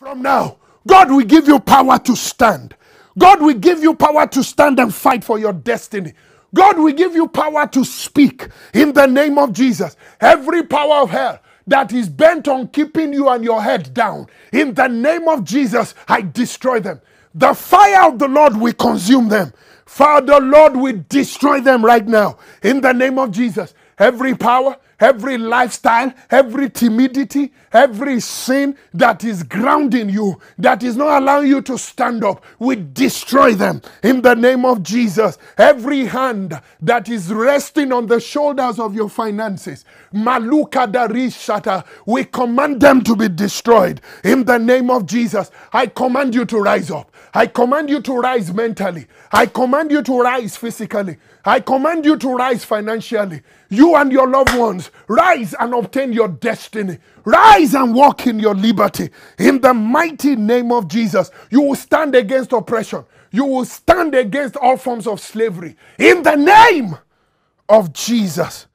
From now, God will give you power to stand. God will give you power to stand and fight for your destiny. God will give you power to speak in the name of Jesus. Every power of hell that is bent on keeping you and your head down, in the name of Jesus, I destroy them. The fire of the Lord will consume them. Father, Lord, we destroy them right now in the name of Jesus. Every power every lifestyle, every timidity, every sin that is grounding you, that is not allowing you to stand up, we destroy them in the name of Jesus. Every hand that is resting on the shoulders of your finances, Maluka Darishata, we command them to be destroyed in the name of Jesus. I command you to rise up. I command you to rise mentally. I command you to rise physically. I command you to rise financially. You and your loved ones Rise and obtain your destiny. Rise and walk in your liberty. In the mighty name of Jesus, you will stand against oppression. You will stand against all forms of slavery. In the name of Jesus.